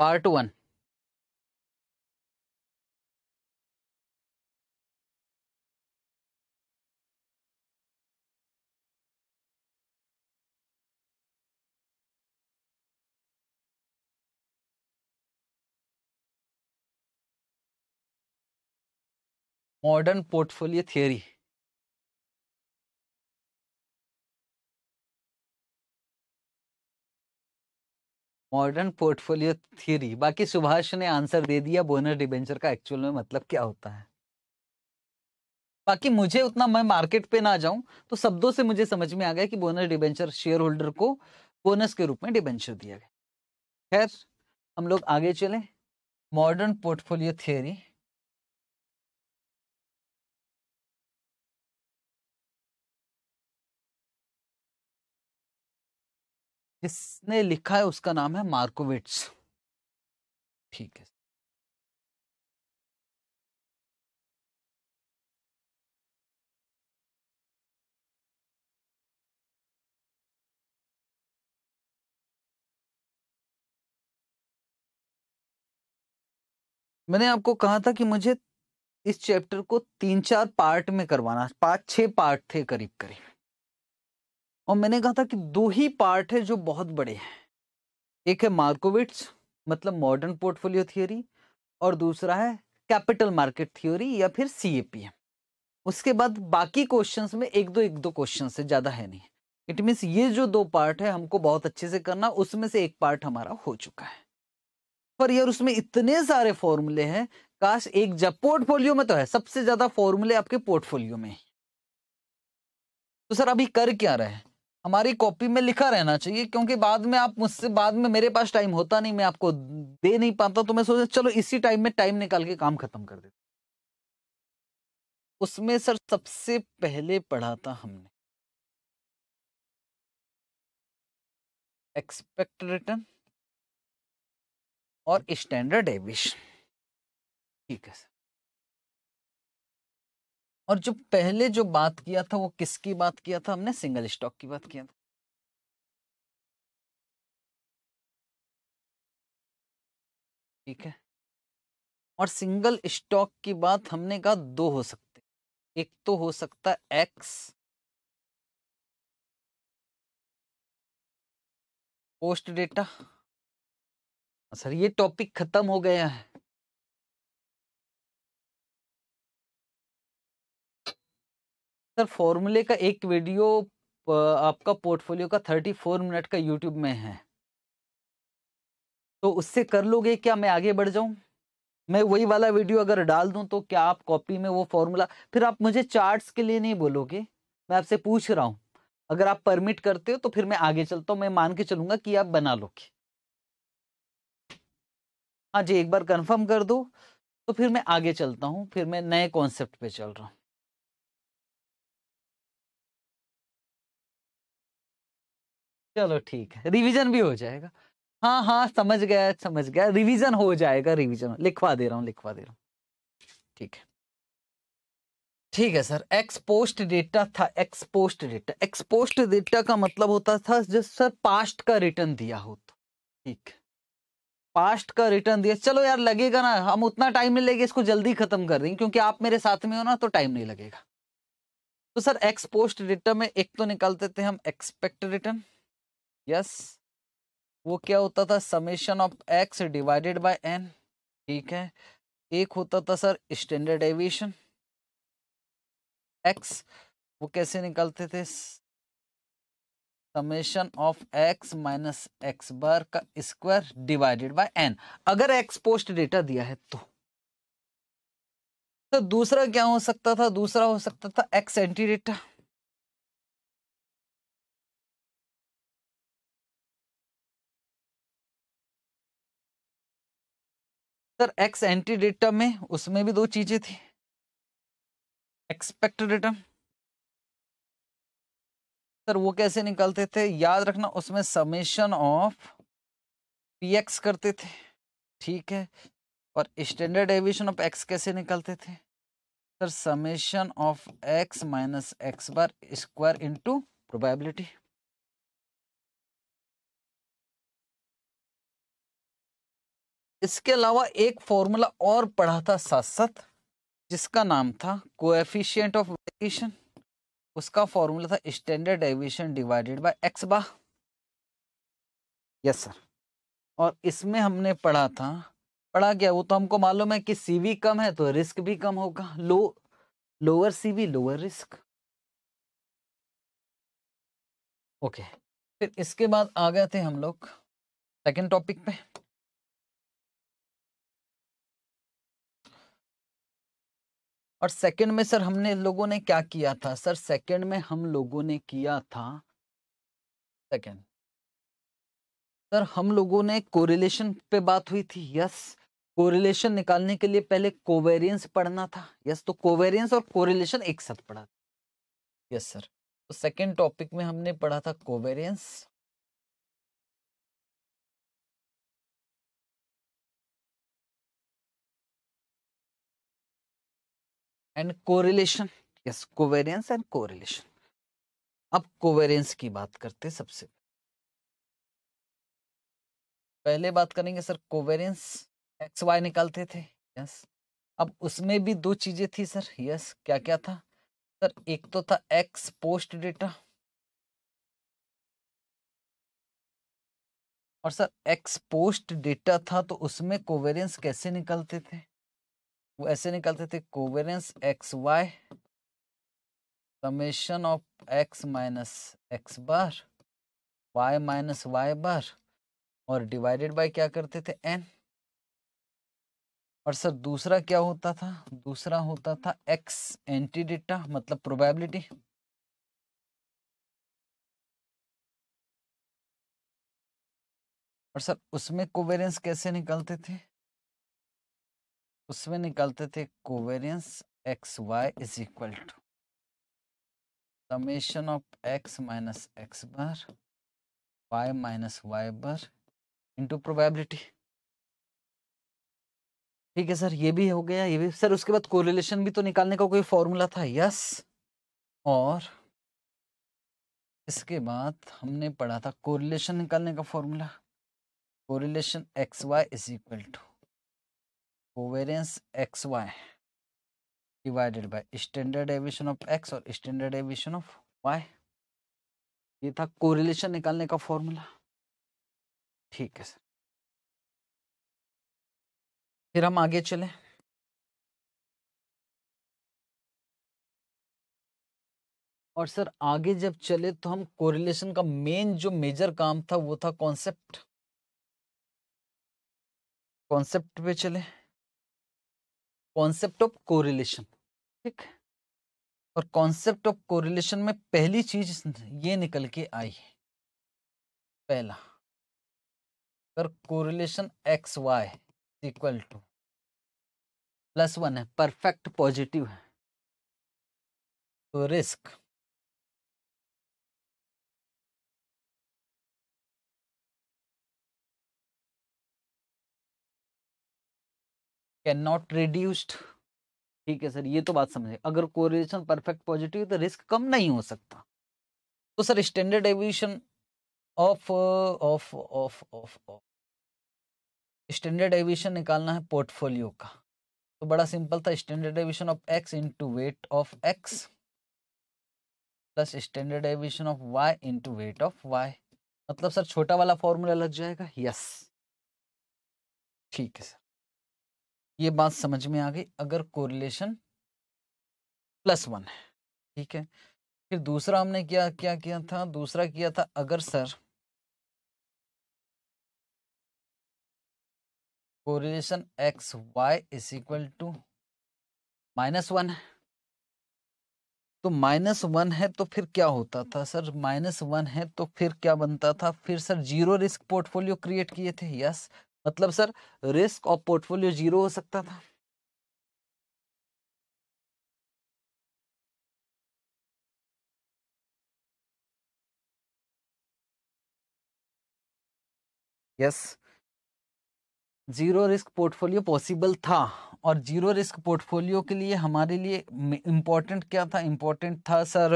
Part one modern portfolio theory modern portfolio theory बाकी सुभाष ने answer दे दिया बोनस डिबेंचर का एक्चुअल में मतलब क्या होता है बाकी मुझे उतना मैं मार्केट पे ना जाऊं तो शब्दों से मुझे समझ में आ गया कि बोनस डिबेंचर शेयर होल्डर को बोनस के रूप में डिबेंचर दिया गया खैर हम लोग आगे चले मॉडर्न पोर्टफोलियो थियरी जिसने लिखा है उसका नाम है मार्कोविट्स ठीक है मैंने आपको कहा था कि मुझे इस चैप्टर को तीन चार पार्ट में करवाना पांच छह पार्ट थे करीब करीब और मैंने कहा था कि दो ही पार्ट है जो बहुत बड़े हैं एक है मार्कोविट्स मतलब मॉडर्न पोर्टफोलियो थियोरी और दूसरा है कैपिटल मार्केट थियोरी या फिर सी उसके बाद बाकी क्वेश्चंस में एक दो एक दो क्वेश्चन है ज़्यादा है नहीं इट मीन्स ये जो दो पार्ट है हमको बहुत अच्छे से करना उसमें से एक पार्ट हमारा हो चुका है पर यार उसमें इतने सारे फॉर्मूले हैं काश एक जब पोर्टफोलियो में तो है सबसे ज्यादा फॉर्मूले आपके पोर्टफोलियो में तो सर अभी कर क्या रहे हैं हमारी कॉपी में लिखा रहना चाहिए क्योंकि बाद में आप मुझसे बाद में मेरे पास टाइम होता नहीं मैं आपको दे नहीं पाता तो मैं सोचा चलो इसी टाइम में टाइम निकाल के काम खत्म कर देता उसमें सर सबसे पहले पढ़ा था हमने एक्सपेक्ट रिटर्न और स्टैंडर्ड एविशन ठीक है सर और जो पहले जो बात किया था वो किसकी बात किया था हमने सिंगल स्टॉक की बात किया था ठीक है और सिंगल स्टॉक की बात हमने कहा दो हो सकते एक तो हो सकता है एक्स पोस्ट डेटा सर ये टॉपिक खत्म हो गया है सर फॉर्मूले का एक वीडियो आपका पोर्टफोलियो का थर्टी फोर मिनट का यूट्यूब में है तो उससे कर लोगे क्या मैं आगे बढ़ जाऊं मैं वही वाला वीडियो अगर डाल दूं तो क्या आप कॉपी में वो फॉर्मूला फिर आप मुझे चार्ट्स के लिए नहीं बोलोगे मैं आपसे पूछ रहा हूं अगर आप परमिट करते हो तो फिर मैं आगे चलता हूं मैं मान के चलूंगा कि आप बना लोगे हाँ जी एक बार कंफर्म कर दो तो फिर मैं आगे चलता हूँ फिर मैं नए कॉन्सेप्ट पे चल रहा हूँ चलो ठीक है रिवीजन भी हो जाएगा हाँ हाँ समझ गया समझ गया रिवीजन हो जाएगा रिवीजन लिखवा दे रहा हूँ लिखवा दे रहा हूँ ठीक है ठीक है सर एक्सपोस्ट डेटा था एक्सपोस्ट डेटा एक्सपोस्ट डेटा का मतलब होता था जो सर पास्ट का रिटर्न दिया हो तो ठीक पास्ट का रिटर्न दिया चलो यार लगेगा ना हम उतना टाइम नहीं लेंगे इसको जल्दी खत्म कर देंगे क्योंकि आप मेरे साथ में हो ना तो टाइम नहीं लगेगा तो सर एक्सपोस्ट डेटा में एक तो निकालते थे हम एक्सपेक्ट रिटर्न यस वो क्या होता था summation of X divided by N ठीक है एक होता था सर स्टैंडर्ड एविएशन एक्स वो कैसे निकलते थे summation of X minus X bar का स्क्वायर डिवाइडेड बाय एन अगर एक्स पोस्ट डेटा दिया है तो तो दूसरा क्या हो सकता था दूसरा हो सकता था ex ante data sir ex ante datum में उसमें भी दो चीजें थी एक्सपेक्ट डेटम सर वो कैसे निकालते थे याद रखना उसमें समेशन ऑफ पी एक्स करते थे ठीक है और स्टैंडर्ड एविएशन ऑफ एक्स कैसे निकालते थे sir summation of X minus X bar square into probability इसके अलावा एक फॉर्मूला और पढ़ा था साथ साथ जिसका नाम था कोएफिशिएंट ऑफ वेरिएशन उसका फॉर्मूला था standard deviation divided by X bar yes sir और इसमें हमने पढ़ा था पढ़ा क्या वो तो हमको मालूम है कि सीवी कम है तो रिस्क भी कम होगा low lower CV lower risk okay फिर इसके बाद आ गए थे हम लोग सेकेंड टॉपिक पे और सेकंड में सर हमने लोगों ने क्या किया था सर सेकंड में हम लोगों ने किया था सेकंड सर हम लोगों ने कोरिलेशन पे बात हुई थी यस कोरिलेशन निकालने के लिए पहले कोवेरियंस पढ़ना था यस तो कोवेरियंस और कोरिलेशन एक साथ पढ़ा था यस सर तो सेकंड टॉपिक में हमने पढ़ा था covariance and correlation yes covariance and correlation अब कोवेरियंस की बात करते सबसे पहले बात करेंगे सर कोवेरियंस एक्स वाई निकालते थे यस अब उसमें भी दो चीजें थी सर यस क्या क्या था सर एक तो था एक्स पोस्ट डेटा और सर एक्स पोस्ट डेटा था तो उसमें कोवेरियंस कैसे निकलते थे ऐसे निकलते थे covariance X Y summation of X minus X bar Y minus Y bar और डिवाइडेड बाय क्या करते थे एन और सर दूसरा क्या होता था दूसरा होता था एक्स एंटी डेटा मतलब प्रोबेबिलिटी और सर उसमें कोवेरेंस कैसे निकलते थे उसमें निकालते थे covariance X Y is equal to summation of X minus X bar Y minus Y bar into probability ठीक है सर ये भी हो गया ये भी सर उसके बाद कोरिलेशन भी तो निकालने का कोई फॉर्मूला था यस और इसके बाद हमने पढ़ा था कोरिलेशन निकालने का formula correlation X Y is equal to X Y divided by standard deviation of X और स्टैंडर्ड एविशन ऑफ वाई ये था कोरिलेशन निकालने का फॉर्मूला ठीक है सर फिर हम आगे चले और सर आगे जब चले तो हम कोरिलेशन का मेन जो मेजर काम था वो था कॉन्सेप्ट कॉन्सेप्ट पे चले कॉन्सेप्ट ऑफ कोरिलेशन ठीक और कॉन्सेप्ट ऑफ कोरिलेशन में पहली चीज ये निकल के आई है पहला अगर correlation X Y equal to plus one है परफेक्ट पॉजिटिव है तो रिस्क कैन नॉट रिड्यूस्ड ठीक है सर ये तो बात समझे अगर कोरिलेशन परफेक्ट पॉजिटिव तो रिस्क कम नहीं हो सकता तो sir standard deviation of of of of of standard deviation निकालना है पोर्टफोलियो का तो बड़ा सिंपल था standard deviation of X into weight of X plus standard deviation of Y into weight of Y मतलब सर छोटा वाला फॉर्मूला लग जाएगा यस ठीक है सर ये बात समझ में आ गई अगर कोरिलेशन प्लस वन है ठीक है फिर दूसरा हमने क्या क्या किया था दूसरा किया था अगर sir correlation X Y is equal to minus one है तो माइनस वन है तो फिर क्या होता था सर माइनस वन है तो फिर क्या बनता था फिर sir zero risk portfolio create किए थे यस मतलब sir risk of portfolio zero हो सकता था yes zero risk portfolio possible था और जीरो रिस्क पोर्टफोलियो के लिए हमारे लिए इम्पोर्टेंट क्या था इम्पोर्टेंट था सर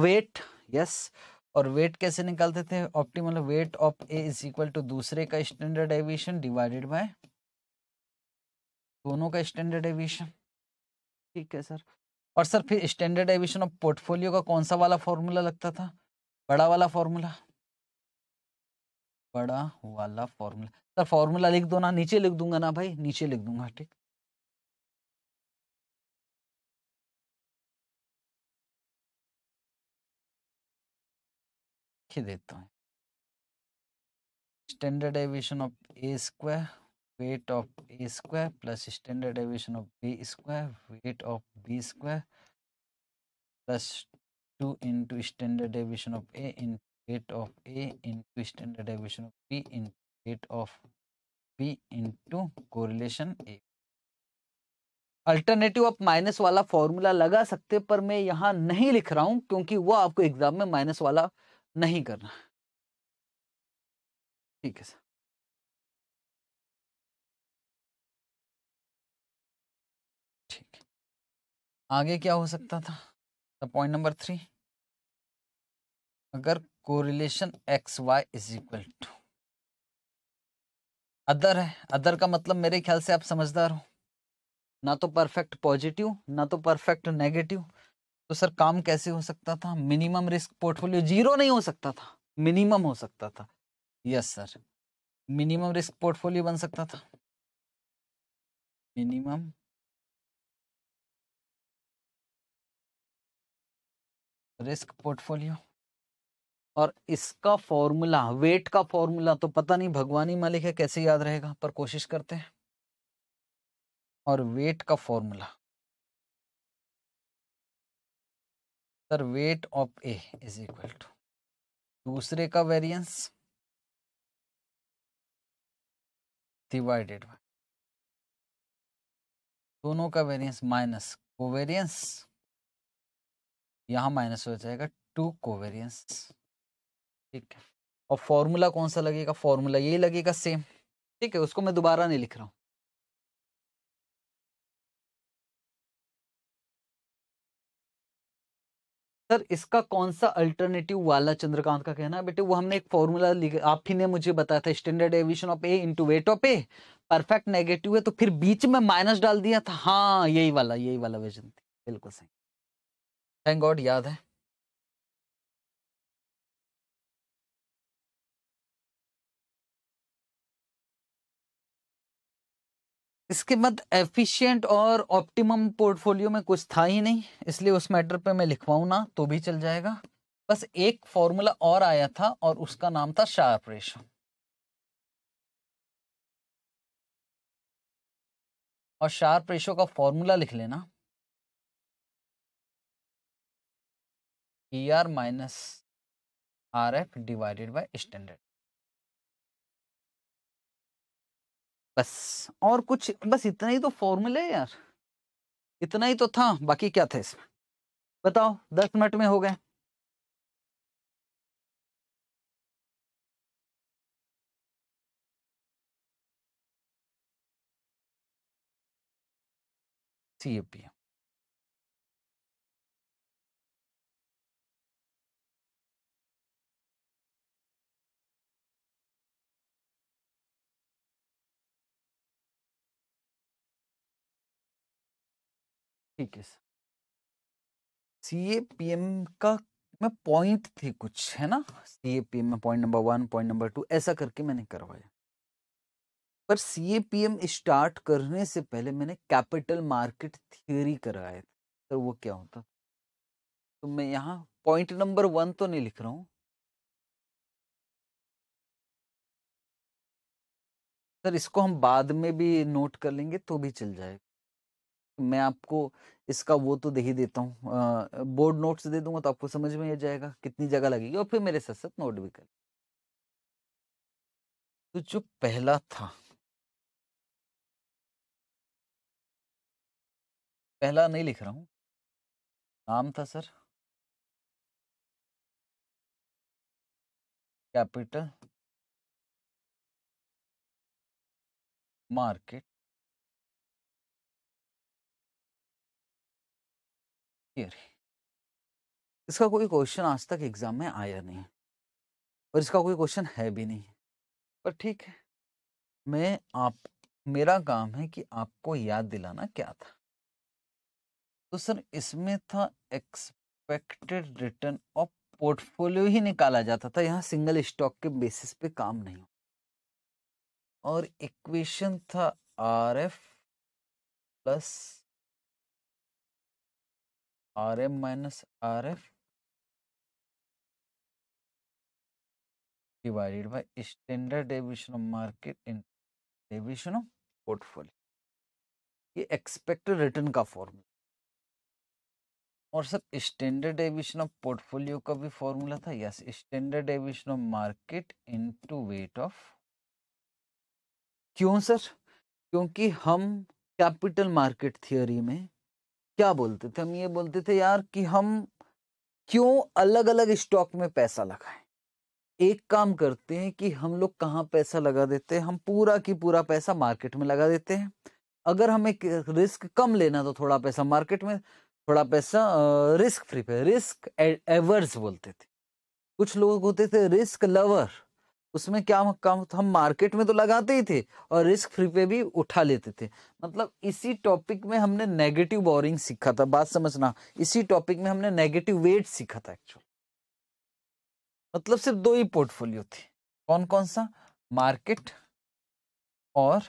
वेट यस yes. और वेट कैसे निकालते थे optimal weight of A is equal to दूसरे का स्टैंडर्ड एविएशन डिवाइडेड बाय दोनों का स्टैंडर्ड एविएशन ठीक है सर और सर फिर स्टैंडर्ड एविएशन ऑफ पोर्टफोलियो का कौन सा वाला फॉर्मूला लगता था बड़ा वाला फॉर्मूला बड़ा वाला फॉर्मूला सर फॉर्मूला लिख दो ना नीचे लिख दूंगा ना भाई नीचे लिख दूंगा ठीक लिख देता हूँ standard deviation of A square weight of A square plus standard deviation of B square weight of B square plus two into standard deviation of A in weight of A into standard deviation of B in weight of B into correlation a alternative आप minus वाला formula लगा सकते पर मैं यहाँ नहीं लिख रहा हूँ क्योंकि वो आपको एग्जाम में माइनस वाला नहीं करना ठीक है सर ठीक आगे क्या हो सकता था तो पॉइंट नंबर थ्री अगर correlation X Y is equal to other है अदर का मतलब मेरे ख्याल से आप समझदार हो ना तो परफेक्ट पॉजिटिव ना तो परफेक्ट नेगेटिव तो सर काम कैसे हो सकता था मिनिमम रिस्क पोर्टफोलियो जीरो नहीं हो सकता था मिनिमम हो सकता था yes sir minimum risk portfolio बन सकता था मिनिमम रिस्क पोर्टफोलियो और इसका फॉर्मूला वेट का फॉर्मूला तो पता नहीं भगवानी मालिक है कैसे याद रहेगा पर कोशिश करते हैं और वेट का formula sir weight of A is equal to दूसरे का वेरिएंस डिवाइडेड बाय दोनों का वेरिएंस माइनस कोवेरियंस यहां माइनस हो जाएगा टू कोवेरियंस ठीक है और फॉर्मूला कौन सा लगेगा फॉर्मूला यही लगेगा सेम ठीक है उसको मैं दोबारा नहीं लिख रहा हूं सर इसका कौन सा अल्टरनेटिव वाला चंद्रकांत का कहना है बेटे वो हमने एक फॉर्मूला लिखा आप ही ने मुझे बताया था standard deviation of A into weight of A perfect negative है तो फिर बीच में माइनस डाल दिया था हाँ यही वाला यही वाला विजन थी बिल्कुल सही थैंक गॉड याद है इसके बाद एफिशिएंट और ऑप्टिमम पोर्टफोलियो में कुछ था ही नहीं इसलिए उस मैटर पे मैं लिखवाऊ ना तो भी चल जाएगा बस एक फॉर्मूला और आया था और उसका नाम था शार्प रेशो और शार्प रेशो का फॉर्मूला लिख लेना E R minus R F divided by standard बस और कुछ बस इतना ही तो फॉर्मूला है यार इतना ही तो था बाकी क्या था इसमें बताओ दस मिनट में हो गए सी ए पी ठीक है सी पी एम का में पॉइंट थी कुछ है ना सी पी एम में point number one point number two ऐसा करके मैंने करवाया पर सी पी एम स्टार्ट करने से पहले मैंने कैपिटल मार्केट थियोरी करवाया था तो वो क्या होता तो मैं यहाँ पॉइंट नंबर वन तो नहीं लिख रहा हूँ सर इसको हम बाद में भी नोट कर लेंगे तो भी चल जाएगा मैं आपको इसका वो तो दे ही देता हूँ बोर्ड नोट्स दे दूंगा तो आपको समझ में आ जाएगा कितनी जगह लगेगी और फिर मेरे साथ साथ नोट भी कर तो जो पहला था पहला नहीं लिख रहा हूं नाम था सर कैपिटल मार्केट इसका कोई क्वेश्चन आज तक एग्जाम में आया नहीं और इसका कोई क्वेश्चन है भी नहीं पर ठीक है मैं आप मेरा काम है कि आपको याद दिलाना क्या था तो सर इसमें था एक्सपेक्टेड रिटर्न ऑफ पोर्टफोलियो ही निकाला जाता था यहाँ सिंगल स्टॉक के बेसिस पे काम नहीं और इक्वेशन था R F plus R M minus R F divided by standard deviation of market in deviation of portfolio ये एक्सपेक्टेड रिटर्न का फॉर्मूला और सब स्टैंडर्ड डेविएशन ऑफ पोर्टफोलियो का भी फॉर्मूला था yes standard deviation of market into weight of क्यों sir क्योंकि हम कैपिटल मार्केट थियोरी में क्या बोलते थे हम ये बोलते थे यार कि हम क्यों अलग अलग स्टॉक में पैसा लगाएं एक काम करते हैं कि हम लोग कहाँ पैसा लगा देते हैं हम पूरा की पूरा पैसा मार्केट में लगा देते हैं अगर हमें रिस्क कम लेना तो थोड़ा पैसा मार्केट में थोड़ा पैसा रिस्क फ्री पे रिस्क एवर्स बोलते थे कुछ लोग होते थे रिस्क लवर उसमें क्या कम हम मार्केट में तो लगाते ही थे और रिस्क फ्री पे भी उठा लेते थे मतलब इसी टॉपिक में हमने नेगेटिव बोरिंग सीखा था बात समझना इसी टॉपिक में हमने नेगेटिव वेट सीखा था एक्चुअल मतलब सिर्फ दो ही पोर्टफोलियो थे कौन कौन सा मार्केट और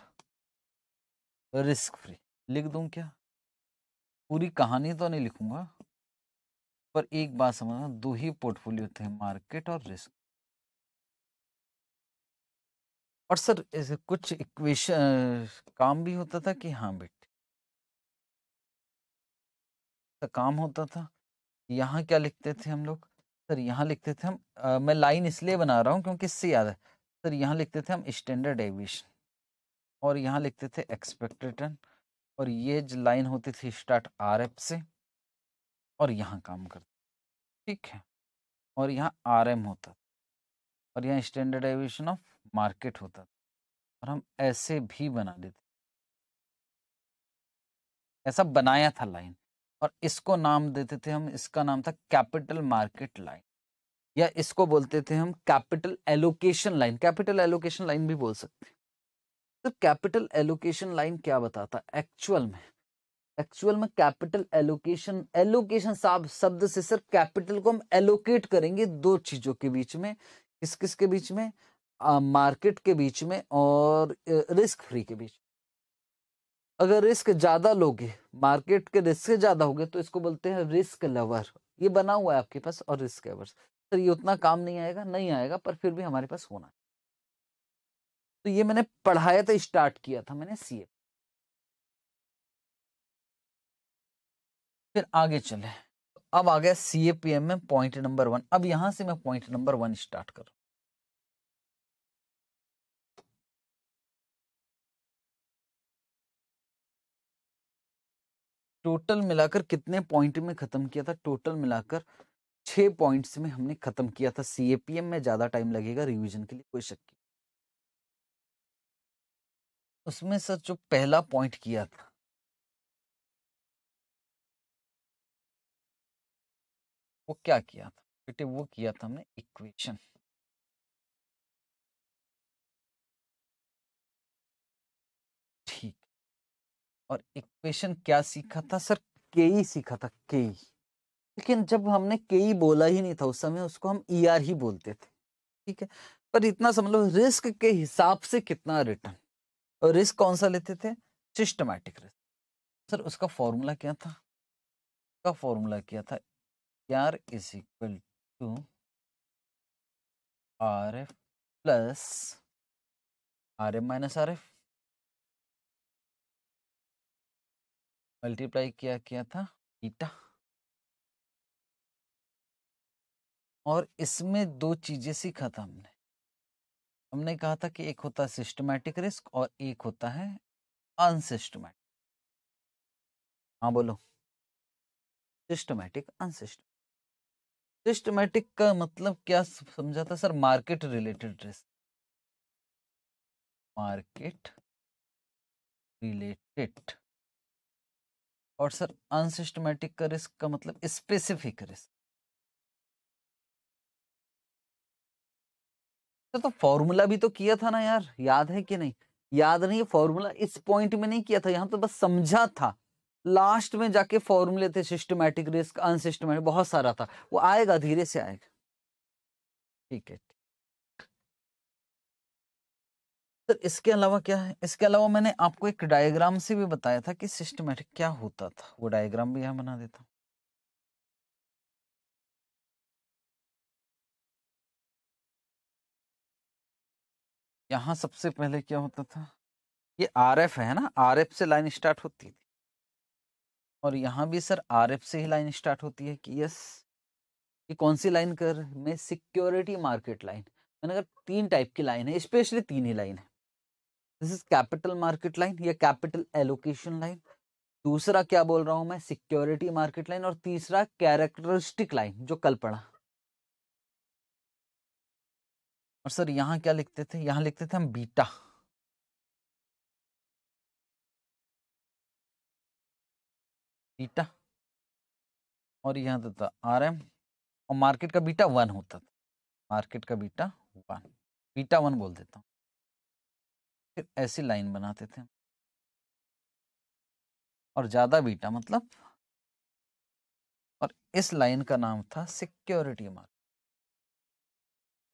रिस्क फ्री लिख दूं क्या पूरी कहानी तो नहीं लिखूंगा पर एक बात समझना दो ही पोर्टफोलियो थे मार्केट और रिस्क और सर कुछ इक्वेशन काम भी होता था कि हाँ बेटे काम होता था यहाँ क्या लिखते थे हम लोग सर यहाँ लिखते थे हम आ, मैं लाइन इसलिए बना रहा हूँ क्योंकि इससे याद है सर यहाँ लिखते थे हम स्टैंडर्ड एविएशन और यहाँ लिखते थे एक्सपेक्टेड रिटर्न और ये लाइन होती थी स्टार्ट आर एफ से और यहाँ काम करते ठीक है और यहाँ आर एम होता और यहाँ स्टैंडर्ड एविएशन ऑफ मार्केट होता था और हम ऐसे भी बना देते ऐसा बनाया था लाइन और इसको नाम देते थे हम इसका नाम था कैपिटल मार्केट लाइन या इसको बोलते थे हम capital allocation line capital allocation line भी बोल सकते हैं तो कैपिटल एलोकेशन लाइन क्या बताता एक्चुअल में एक्चुअल में कैपिटल एलोकेशन एलोकेशन साहब शब्द से सिर्फ कैपिटल को हम एलोकेट करेंगे दो चीजों के बीच में किस किस के बीच में मार्केट के बीच में और रिस्क फ्री के बीच अगर रिस्क ज़्यादा लोगे मार्केट के रिस्क ज़्यादा होगे तो इसको बोलते हैं रिस्क लवर ये बना हुआ है आपके पास और रिस्क एवर्स सर ये उतना काम नहीं आएगा नहीं आएगा पर फिर भी हमारे पास होना तो ये मैंने पढ़ाया था स्टार्ट किया था मैंने सी फिर आगे चले अब आ गया सी में पॉइंट नंबर वन अब यहां से मैं पॉइंट नंबर वन स्टार्ट करूं टोटल मिलाकर कितने पॉइंट में ख़त्म किया था टोटल मिलाकर छह पॉइंट्स में हमने ख़त्म किया था सी में ज़्यादा टाइम लगेगा रिविजन के लिए कोई शक नहीं उसमें सर जो पहला पॉइंट किया था वो क्या किया था बेटे वो किया था हमने इक्वेशन और इक्वेशन क्या सीखा था सर के ही सीखा था के ही लेकिन जब हमने के ही बोला ही नहीं था उस समय उसको हम ई ER ही बोलते थे ठीक है पर इतना समझ लो रिस्क के हिसाब से कितना रिटर्न और रिस्क कौन सा लेते थे सिस्टमैटिक रिस्क सर उसका फॉर्मूला क्या था उसका फॉर्मूला क्या था R is equal to R F plus R F minus R F multiply किया किया था ईटा और इसमें दो चीजें सीखा था हमने हमने कहा था कि एक होता है सिस्टमैटिक रिस्क और एक होता है अनसिस्टमैटिक हाँ बोलो सिस्टमैटिक अनसिस्टमैटिक सिस्टमैटिक का मतलब क्या समझा था sir market related risk market related और सर अनसिस्टमेटिक रिस्क का मतलब स्पेसिफिक रिस्क तो, तो फॉर्मूला भी तो किया था ना यार याद है कि नहीं याद नहीं फॉर्मूला इस पॉइंट में नहीं किया था यहां तो बस समझा था लास्ट में जाके फॉर्मूले थे सिस्टमैटिक रिस्क अनसिस्टमैटिक बहुत सारा था वो आएगा धीरे से आएगा ठीक है तो इसके अलावा क्या है इसके अलावा मैंने आपको एक डायग्राम से भी बताया था कि सिस्टमेटिक क्या होता था वो डायग्राम भी यहां बना देता यहां सबसे पहले क्या होता था ये आर एफ है ना आर एफ से लाइन स्टार्ट होती थी और यहाँ भी सर आर एफ से ही लाइन स्टार्ट होती है कि यस ये कौन सी लाइन कर मैं सिक्योरिटी मार्केट लाइन मैंने कहा तीन टाइप की लाइन है स्पेशली तीन ही लाइन है this is capital market line या कैपिटल एलोकेशन लाइन दूसरा क्या बोल रहा हूं मैं सिक्योरिटी मार्केट लाइन और तीसरा कैरेक्टरिस्टिक लाइन जो कल पढ़ा और सर यहां क्या लिखते थे यहां लिखते थे हम बीटा बीटा और यहाँ तो था आर एम और मार्केट का बीटा वन होता था मार्केट का बीटा वन बीटा वन बोल देता हूँ फिर ऐसी लाइन बनाते थे और ज्यादा बीटा मतलब और इस लाइन का नाम था security market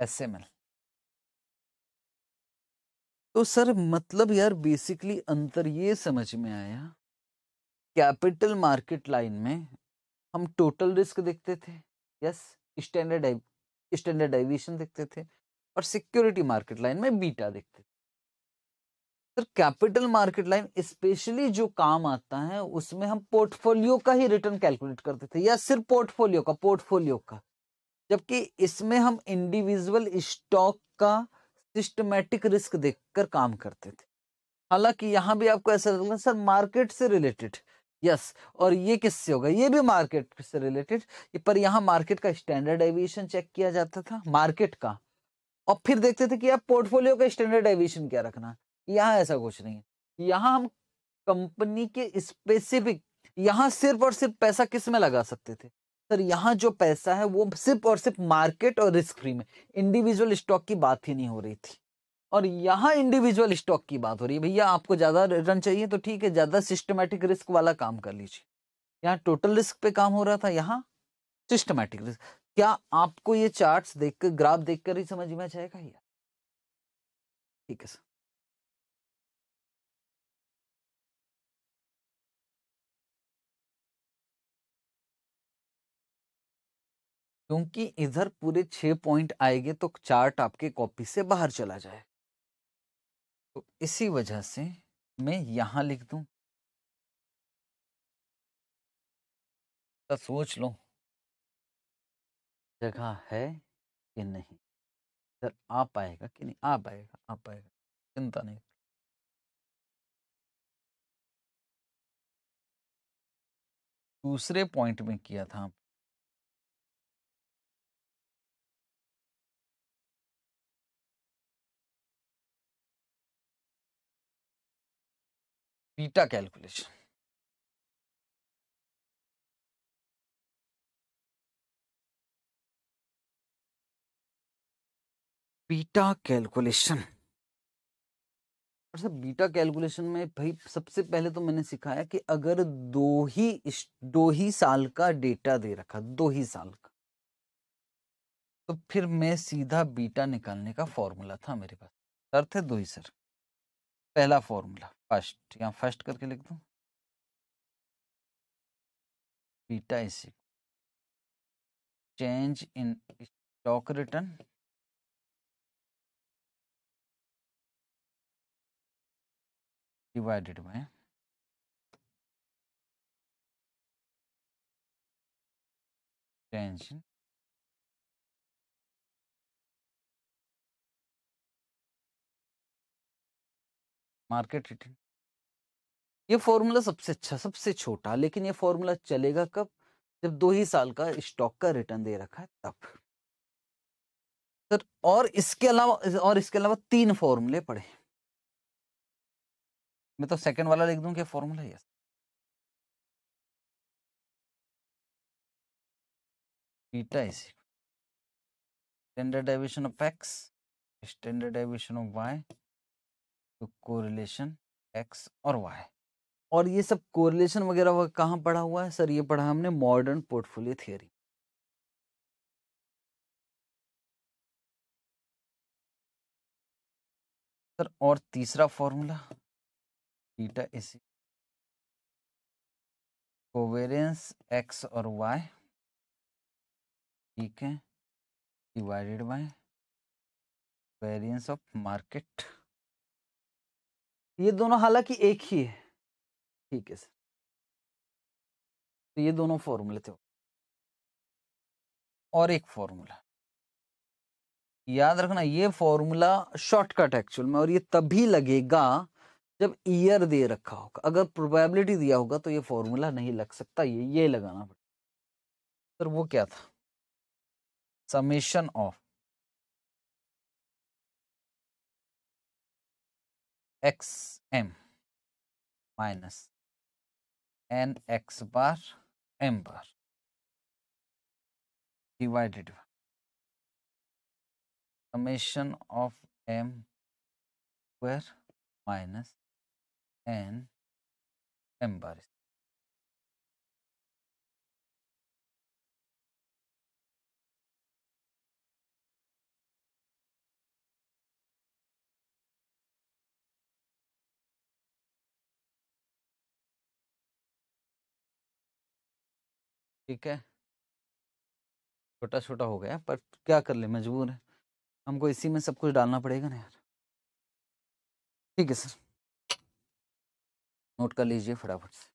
S M L तो सर मतलब यार बेसिकली अंतर ये समझ में आया कैपिटल मार्केट लाइन में हम टोटल रिस्क देखते थे यस स्टैंडर्ड स्टैंडर्ड डेविएशन देखते थे और सिक्योरिटी मार्केट लाइन में बीटा देखते थे कैपिटल मार्केट लाइन स्पेशली जो काम आता है उसमें हम पोर्टफोलियो का ही रिटर्न कैलकुलेट करते थे या सिर्फ पोर्टफोलियो का पोर्टफोलियो का जबकि इसमें हम इंडिविजुअल स्टॉक का सिस्टमेटिक रिस्क देखकर काम करते थे हालांकि यहां भी आपको ऐसा है सर मार्केट से रिलेटेड यस और ये किससे होगा ये भी मार्केट से रिलेटेड पर यहाँ मार्केट का स्टैंडर्ड एविएशन चेक किया जाता था मार्केट का और फिर देखते थे कि आप पोर्टफोलियो का स्टैंडर्ड एविएशन क्या रखना है यहाँ ऐसा कुछ नहीं है यहाँ हम कंपनी के स्पेसिफिक यहाँ सिर्फ और सिर्फ पैसा किस में लगा सकते थे सर यहाँ जो पैसा है वो सिर्फ और सिर्फ मार्केट और रिस्क फ्री में इंडिविजुअल स्टॉक की बात ही नहीं हो रही थी और यहाँ इंडिविजुअल स्टॉक की बात हो रही है भैया आपको ज़्यादा रिटर्न चाहिए तो ठीक है ज़्यादा सिस्टमेटिक रिस्क वाला काम कर लीजिए यहाँ टोटल रिस्क पे काम हो रहा था यहाँ सिस्टमेटिक रिस्क क्या आपको ये चार्ट्स कर ग्राफ देख कर ही समझ में आ जाएगा यार ठीक है सर क्योंकि इधर पूरे छह पॉइंट आएंगे तो चार्ट आपके कॉपी से बाहर चला जाए तो इसी वजह से मैं यहां लिख दू तो सोच लो जगह है कि नहीं इधर आ पाएगा कि नहीं आ पाएगा आ पाएगा चिंता नहीं दूसरे पॉइंट में किया था बीटा कैलकुलेशन बीटा कैलकुलेशन और सर बीटा कैलकुलेशन में भाई सबसे पहले तो मैंने सिखाया कि अगर दो ही दो ही साल का डेटा दे रखा दो ही साल का तो फिर मैं सीधा बीटा निकालने का फॉर्मूला था मेरे पास सर थे दो ही सर पहला फॉर्मूला फर्स्ट यहाँ फर्स्ट करके लिख दूँ बीटा इसी change in stock return divided by change in market return ये फॉर्मूला सबसे अच्छा सबसे छोटा लेकिन ये फॉर्मूला चलेगा कब जब दो ही साल का स्टॉक का रिटर्न दे रखा है तब सर और इसके अलावा और इसके अलावा तीन फॉर्मूले पढ़े मैं तो सेकंड वाला लिख दूं क्या formula yes beta is standard deviation of X standard deviation of Y तो कोरिलेशन एक्स और वाई और ये सब कोरिलेशन वगैरह कहाँ पढ़ा हुआ है सर ये पढ़ा हमने मॉडर्न पोर्टफोलियो थियोरी सर और तीसरा formula A C covariance X और वाई ठीक है divided by variance of market ये दोनों हालांकि एक ही है ठीक है सर तो ये दोनों फॉर्मूले थे और एक फॉर्मूला याद रखना ये फॉर्मूला शॉर्टकट एक्चुअल में और ये तभी लगेगा जब ईयर दे रखा होगा अगर प्रोबेबिलिटी दिया होगा तो ये फॉर्मूला नहीं लग सकता ये ये लगाना पड़ेगा सर वो क्या था summation of xm minus n x bar m bar divided by summation of m square minus n m bar ठीक है छोटा छोटा हो गया पर क्या कर ले मजबूर है हमको इसी में सब कुछ डालना पड़ेगा ना यार ठीक है सर नोट कर लीजिए फटाफट से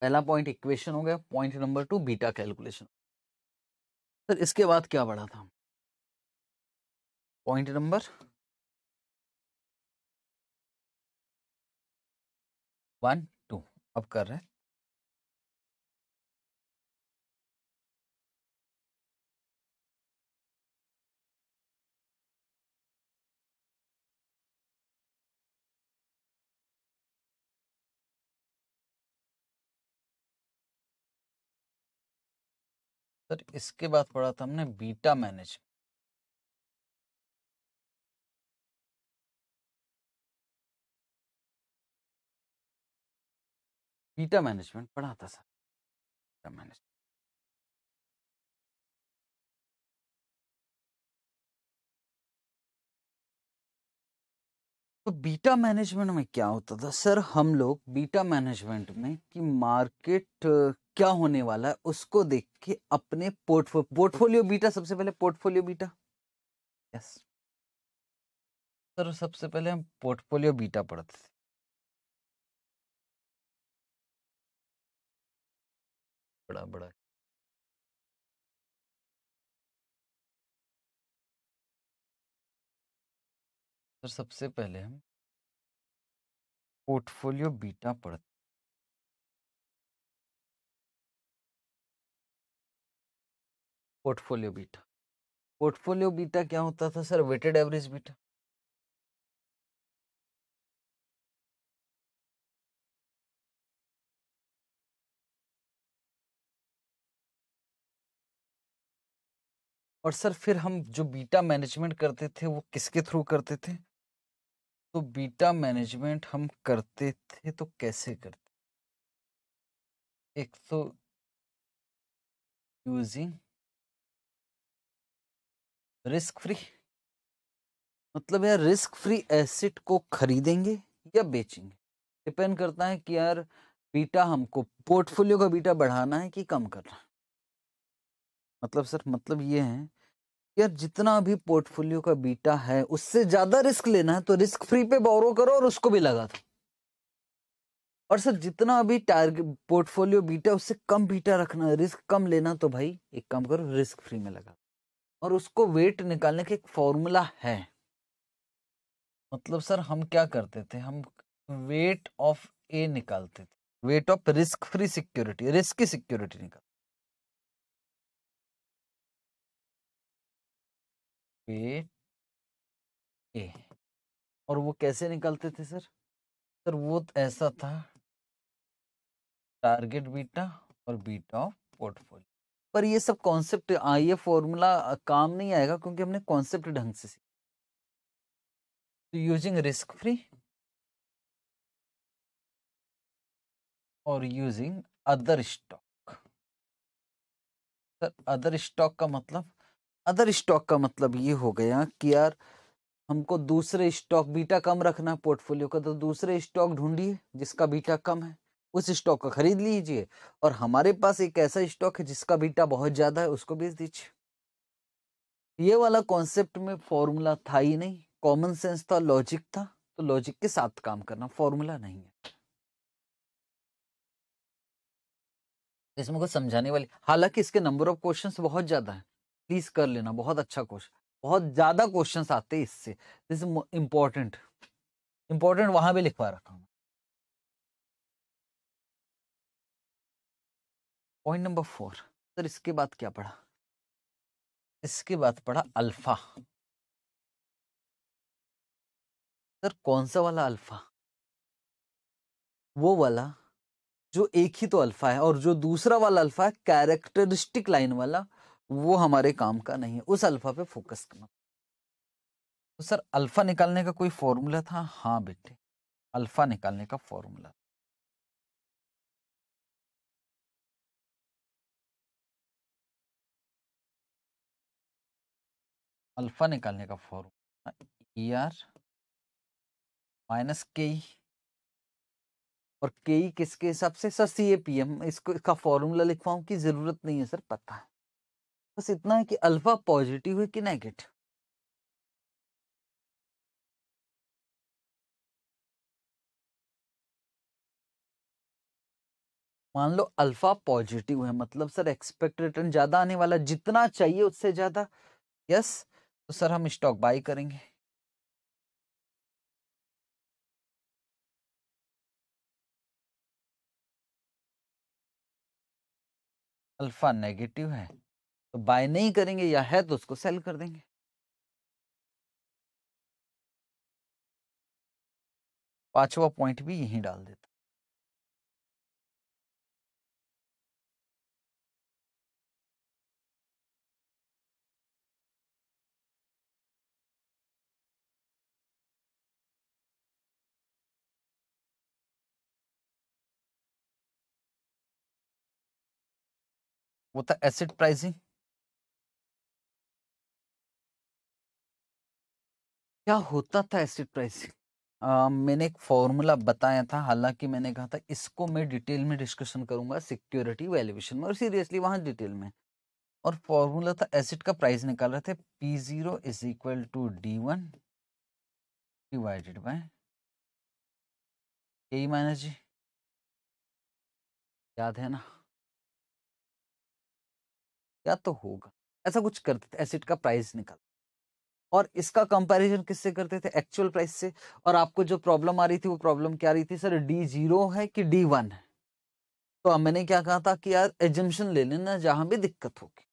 पहला पॉइंट इक्वेशन हो गया point number two beta calculation sir इसके बाद क्या बढ़ा था पॉइंट नंबर वन टू अब कर रहे हैं सर इसके बाद पढ़ा था हमने बीटा मैनेजमेंट बीटा मैनेजमेंट पढ़ा था सर बीटा मैनेजमेंट तो बीटा मैनेजमेंट में क्या होता था सर हम लोग बीटा मैनेजमेंट में कि मार्केट क्या होने वाला है उसको देख के अपने पोर्टफोलियो पोर्टफोलियो बीटा सबसे पहले पोर्टफोलियो बीटा यस सर सबसे पहले हम पोर्टफोलियो बीटा पढ़ते थे बड़ा बड़ा तो सबसे पहले हम पोर्टफोलियो बीटा पढ़ते पोर्टफोलियो बीटा पोर्टफोलियो बीटा क्या होता था सर वेटेड एवरेज बीटा और सर फिर हम जो बीटा मैनेजमेंट करते थे वो किसके थ्रू करते थे तो बीटा मैनेजमेंट हम करते थे तो कैसे करते एक तो यूजिंग रिस्क फ्री मतलब यार रिस्क फ्री एसेट को खरीदेंगे या बेचेंगे डिपेंड करता है कि यार बीटा हमको पोर्टफोलियो का बीटा बढ़ाना है कि कम करना है मतलब सर मतलब ये है यार जितना भी पोर्टफोलियो का बीटा है उससे ज्यादा रिस्क लेना है तो रिस्क फ्री पे बोरो करो और उसको भी लगा दो और सर जितना भी टारगेट पोर्टफोलियो बीटा उससे कम बीटा रखना रिस्क कम लेना तो भाई एक काम करो रिस्क फ्री में लगा और उसको वेट निकालने का एक फॉर्मूला है मतलब सर हम क्या करते थे हम वेट ऑफ ए निकालते थे weight of risk free security risk की सिक्योरिटी निकाल पे ए और वो कैसे निकालते थे सर सर वो ऐसा था टारगेट बीटा और बीटा ऑफ पोर्टफोलियो पर ये सब कॉन्सेप्ट ये फॉर्मूला काम नहीं आएगा क्योंकि हमने कॉन्सेप्ट ढंग से सीखा तो यूजिंग रिस्क फ्री और using other stock sir other stock का मतलब अदर स्टॉक का मतलब ये हो गया कि यार हमको दूसरे स्टॉक बीटा कम रखना पोर्टफोलियो का तो दूसरे स्टॉक ढूंढिए जिसका बीटा कम है उस स्टॉक का खरीद लीजिए और हमारे पास एक ऐसा स्टॉक है जिसका बीटा बहुत ज़्यादा है उसको बेच दीजिए ये वाला कॉन्सेप्ट में फॉर्मूला था ही नहीं कॉमन सेंस था लॉजिक था तो लॉजिक के साथ काम करना फॉर्मूला नहीं है इसमें कुछ समझाने वाली हालांकि इसके नंबर ऑफ क्वेश्चंस बहुत ज़्यादा है प्लीज कर लेना बहुत अच्छा क्वेश्चन बहुत ज्यादा क्वेश्चन आते हैं इससे दिस इंपॉर्टेंट इंपॉर्टेंट वहां भी लिखवा रखा हूं पॉइंट नंबर फोर सर इसके बाद क्या पढ़ा इसके बाद पढ़ा अल्फा सर कौन सा वाला अल्फा वो वाला जो एक ही तो अल्फा है और जो दूसरा वाला अल्फा है कैरेक्टरिस्टिक लाइन वाला वो हमारे काम का नहीं है उस अल्फा पे फोकस करना तो सर अल्फा निकालने का कोई फॉर्मूला था हाँ बेटे अल्फा निकालने का फॉर्मूला अल्फा निकालने का formula E e R minus K e। और के e किसके हिसाब से sir C A P M इसको इसका फॉर्मूला लिखवाऊं की जरूरत नहीं है सर पता है बस इतना है कि अल्फा पॉजिटिव है कि नेगेटिव मान लो अल्फा पॉजिटिव है मतलब सर एक्सपेक्ट रिटर्न ज्यादा आने वाला जितना चाहिए उससे ज्यादा यस तो सर हम स्टॉक बाई करेंगे अल्फा नेगेटिव है तो बाय नहीं करेंगे या है तो उसको सेल कर देंगे पांचवा पॉइंट भी यहीं डाल देता वो था एसिड प्राइसिंग क्या होता था एसिड प्राइसिंग मैंने एक फॉर्मूला बताया था हालांकि मैंने कहा था इसको मैं डिटेल में डिस्कशन करूंगा सिक्योरिटी वैल्यूएशन में और सीरियसली वहां डिटेल में और फॉर्मूला था एसिड का प्राइस निकाल रहे थे P zero is equal to D one divided by यही माइनस जी याद है ना या तो होगा ऐसा कुछ करते थे एसिड का प्राइस निकाल और इसका कंपैरिजन किससे करते थे एक्चुअल प्राइस से और आपको जो प्रॉब्लम आ रही थी वो प्रॉब्लम क्या रही थी सर डी जीरो है कि डी वन है तो मैंने क्या कहा था कि यार एजम्पन ले लेना जहां भी दिक्कत होगी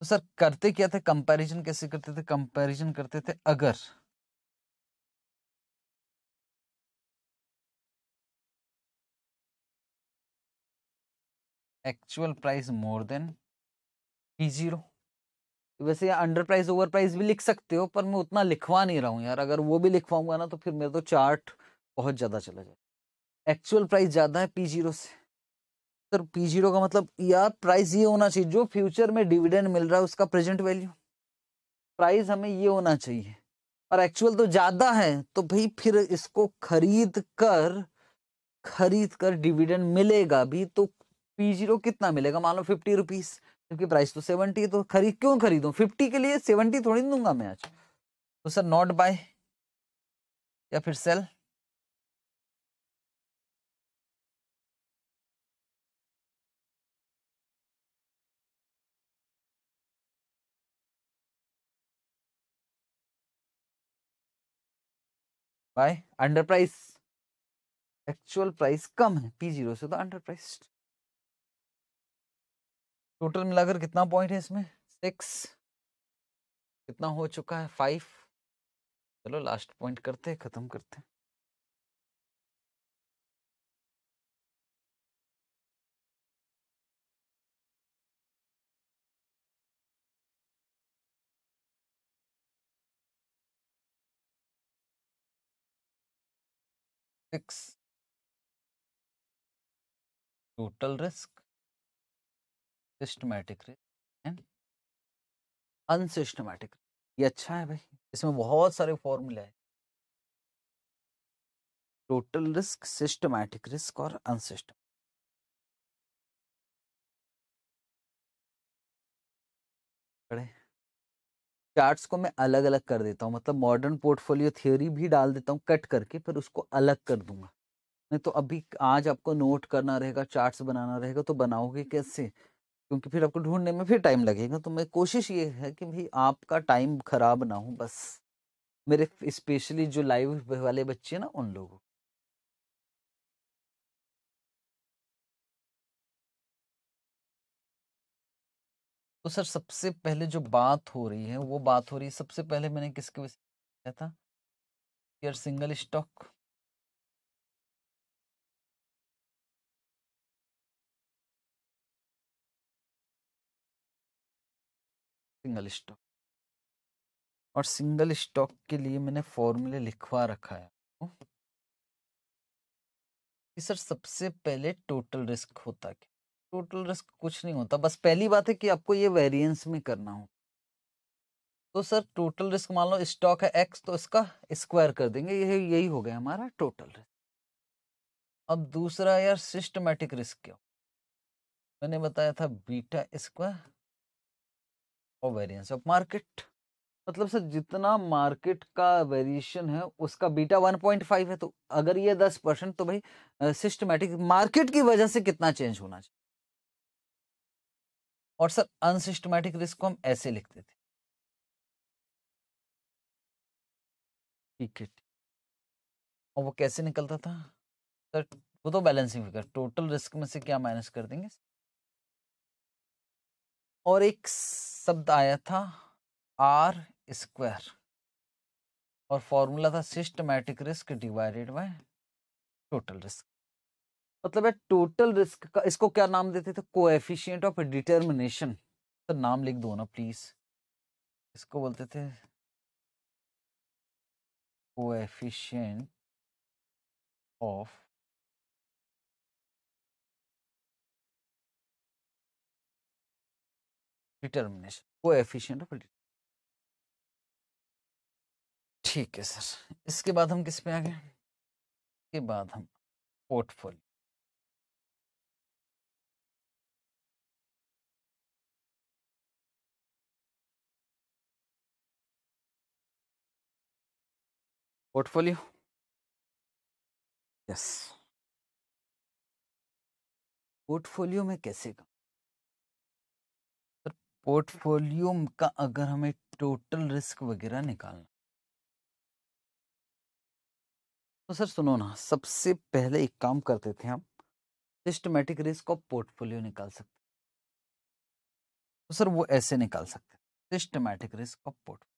तो सर करते क्या थे कंपैरिजन कैसे करते थे कंपैरिजन करते थे अगर actual price more than D zero वैसे अंडर प्राइस ओवर प्राइस भी लिख सकते हो पर मैं उतना लिखवा नहीं रहा हूँ यार अगर वो भी लिखवाऊंगा ना तो फिर मेरा तो चार्ट बहुत ज़्यादा चला जाए एक्चुअल प्राइस ज़्यादा है पी जीरो से सर पी जीरो का मतलब यार प्राइस ये होना चाहिए जो फ्यूचर में डिविडेंड मिल रहा है उसका प्रेजेंट वैल्यू प्राइस हमें ये होना चाहिए और एक्चुअल तो ज़्यादा है तो भाई फिर इसको खरीद कर खरीद कर डिविडेंड मिलेगा भी तो पी जीरो कितना मिलेगा मान लो फिफ्टी रुपीज़ क्योंकि प्राइस तो सेवेंटी है तो खरीद क्यों खरीदू फिफ्टी के लिए सेवेंटी थोड़ी दूंगा मैं आज तो सर नॉट बाय या फिर sell buy under price actual price कम है पी जीरो से तो अंडर प्राइस्ड टोटल मिलाकर कितना पॉइंट है इसमें सिक्स कितना हो चुका है फाइव चलो लास्ट पॉइंट करते खत्म करते six total risk systematic risk and unsystematic ये अच्छा है भाई इसमें बहुत सारे फॉर्मूले हैं टोटल रिस्क सिस्टमैटिक रिस्क और अनसिस्टम चार्ट्स को मैं अलग अलग कर देता हूँ मतलब मॉडर्न पोर्टफोलियो थ्योरी भी डाल देता हूँ कट करके फिर उसको अलग कर दूंगा नहीं तो अभी आज आपको नोट करना रहेगा चार्ट्स बनाना रहेगा तो बनाओगे कैसे क्योंकि फिर आपको ढूंढने में फिर टाइम लगेगा तो मैं कोशिश ये है कि भाई आपका टाइम खराब ना हो बस मेरे स्पेशली जो लाइव वाले बच्चे ना उन लोगों तो सर सबसे पहले जो बात हो रही है वो बात हो रही है सबसे पहले मैंने किसके विषय कहा था यार सिंगल स्टॉक सिंगल स्टॉक और सिंगल स्टॉक के लिए मैंने फॉर्मूले लिखवा रखा है कि सर सबसे पहले टोटल रिस्क होता क्या टोटल रिस्क कुछ नहीं होता बस पहली बात है कि आपको ये वेरिएंस में करना हो तो सर टोटल रिस्क मान लो स्टॉक है एक्स तो इसका स्क्वायर कर देंगे यही यही हो गया हमारा टोटल रिस्क अब दूसरा यार सिस्टमेटिक रिस्क क्या मैंने बताया था बीटा स्क्वायर और वेरियंस ऑफ मार्केट मतलब सर जितना मार्केट का वेरिएशन है उसका बीटा 1.5 है तो अगर ये 10 परसेंट तो भाई सिस्टमेटिक मार्केट की वजह से कितना चेंज होना चाहिए और सर अनसिस्टमेटिक रिस्क को हम ऐसे लिखते थे ठीक है और वो कैसे निकलता था सर वो तो बैलेंसिंग फिगर टोटल रिस्क में से क्या माइनस कर देंगे और एक शब्द आया था आर स्क्वायर और फॉर्मूला था systematic risk divided by total risk मतलब है टोटल रिस्क का इसको क्या नाम देते थे कोएफिशिएंट ऑफ डिटर्मिनेशन तो नाम लिख दो ना प्लीज इसको बोलते थे coefficient of determination efficient of ठीक है सर इसके बाद हम किस पे आ गए इसके बाद हम पोर्टफोलियो पोर्टफोलियो यस पोर्टफोलियो में कैसे काम पोर्टफोलियो का अगर हमें टोटल रिस्क वगैरह निकालना तो सर सुनो ना सबसे पहले एक काम करते थे हम सिस्टमेटिक रिस्क ऑफ पोर्टफोलियो निकाल सकते तो सर वो ऐसे निकाल सकते systematic risk of portfolio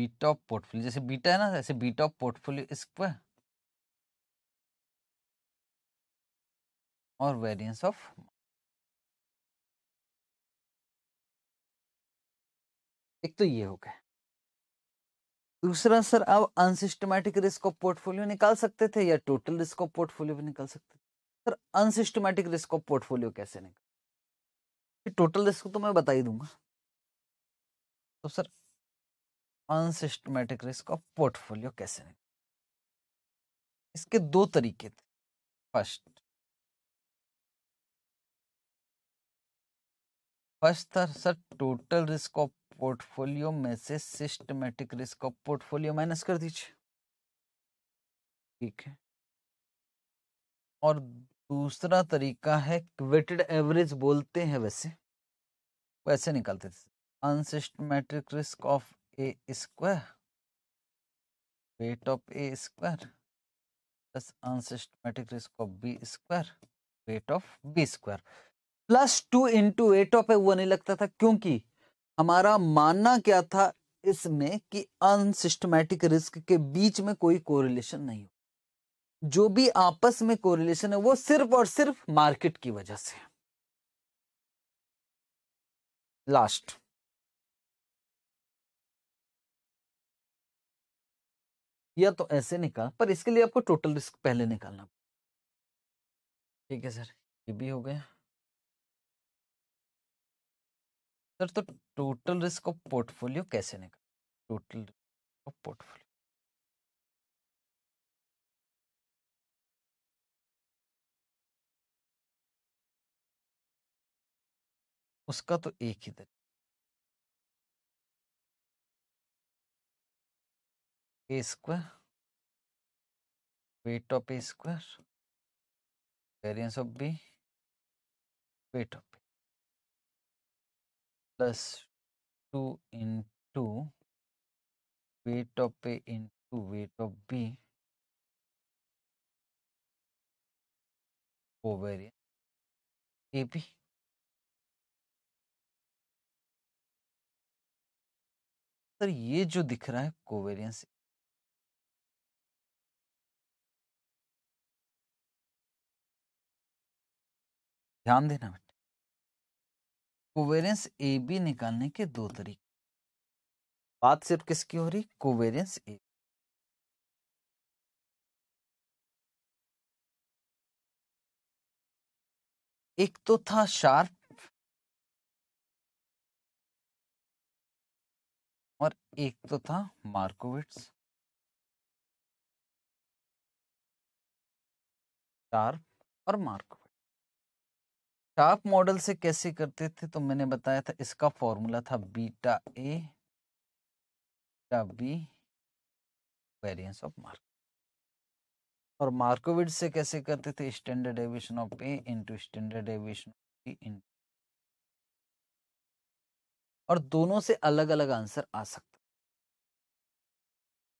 beta of portfolio जैसे बीटा है ना ऐसे बीटा ऑफ पोर्टफोलियो इस पर or variance of एक तो ये हो गया दूसरा सर आप अनसिस्टमैटिक रिस्क ऑफ पोर्टफोलियो निकाल सकते थे या टोटल रिस्क ऑफ पोर्टफोलियो भी निकाल सकते थे sir unsystematic risk of portfolio कैसे निकाल टोटल रिस्क तो मैं बता ही दूंगा तो sir unsystematic risk of portfolio कैसे निकाल इसके दो तरीके थे फर्स्ट फर्स्ट था sir total risk of portfolio में से systematic risk of portfolio minus कर दीजिए ठीक है और दूसरा तरीका है वेटेड एवरेज बोलते हैं वैसे वैसे निकालते थे unsystematic risk of A square weight of A square plus unsystematic risk of B square weight of B square plus two into weight of A वो नहीं लगता था क्योंकि हमारा मानना क्या था इसमें कि अनसिस्टमैटिक रिस्क के बीच में कोई कोरिलेशन नहीं हो जो भी आपस में कोरिलेशन है वो सिर्फ और सिर्फ मार्केट की वजह से लास्ट या तो ऐसे निकाल पर इसके लिए आपको टोटल रिस्क पहले निकालना ठीक है सर ये भी हो गया सर तो टोटल रिस्क ऑफ पोर्टफोलियो कैसे निकाल टोटल रिस्क ऑफ पोर्टफोलियो उसका तो एक ही तरीका A square weight of A square variance of B weight of plus 2 into weight of A into weight of B covariance AB sir ये जो दिख रहा है कोवेरियंस ध्यान देना कोवेरेंस ए बी निकालने के दो तरीके बात सिर्फ किसकी हो रही कोवेरेंस ए एक तो था शार्प और एक तो था मार्कोविट्स शार्प और मार्को टाप मॉडल से कैसे करते थे तो मैंने बताया था इसका फॉर्मूला था beta A B variance of mark और मार्कोविड से कैसे करते थे standard deviation of A into standard deviation of B into और दोनों से अलग अलग आंसर आ सकता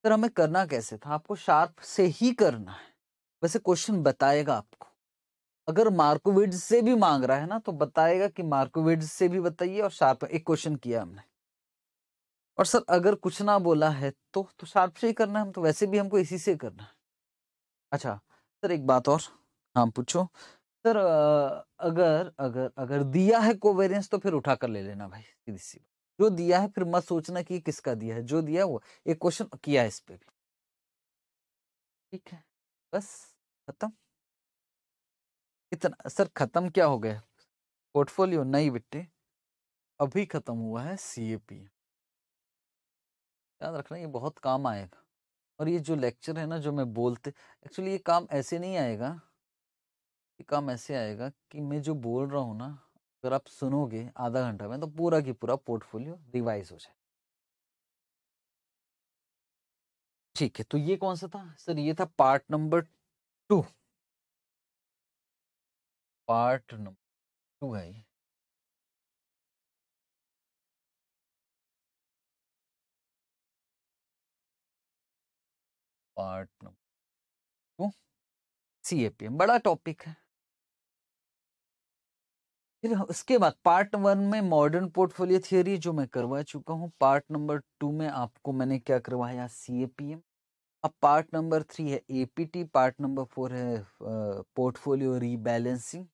सर हमें करना कैसे था आपको शार्प से ही करना है वैसे क्वेश्चन बताएगा आपको अगर मार्कोविड से भी मांग रहा है ना तो बताएगा कि मार्कोविड से भी बताइए और शार्प एक क्वेश्चन किया हमने और सर अगर कुछ ना बोला है तो तो शार्प से ही करना है हम तो वैसे भी हमको इसी से करना है अच्छा सर एक बात और हाँ पूछो सर अगर अगर अगर दिया है कोवेरियंस तो फिर उठा कर ले लेना भाई सीधी सी जो दिया है फिर मत सोचना कि किसका दिया है जो दिया वो एक क्वेश्चन किया है इस पे भी ठीक है बस खत्म इतना सर खत्म क्या हो गया पोर्टफोलियो नहीं बिट्टे अभी खत्म हुआ है सी ए पी याद रखना ये बहुत काम आएगा और ये जो लेक्चर है ना जो मैं बोलते एक्चुअली ये काम ऐसे नहीं आएगा ये काम ऐसे आएगा कि मैं जो बोल रहा हूँ ना अगर आप सुनोगे आधा घंटा में तो पूरा की पूरा पोर्टफोलियो रिवाइज हो जाए ठीक है तो ये कौन सा था सर ये था part number two part number two है ये part number two C A P M बड़ा टॉपिक है फिर उसके बाद पार्ट वन में मॉडर्न पोर्टफोलियो थियोरी जो मैं करवा चुका हूँ पार्ट नंबर टू में आपको मैंने क्या करवाया सी ए पी एम अब पार्ट नंबर थ्री है एपीटी पार्ट नंबर फोर है पोर्टफोलियो रीबैलेंसिंग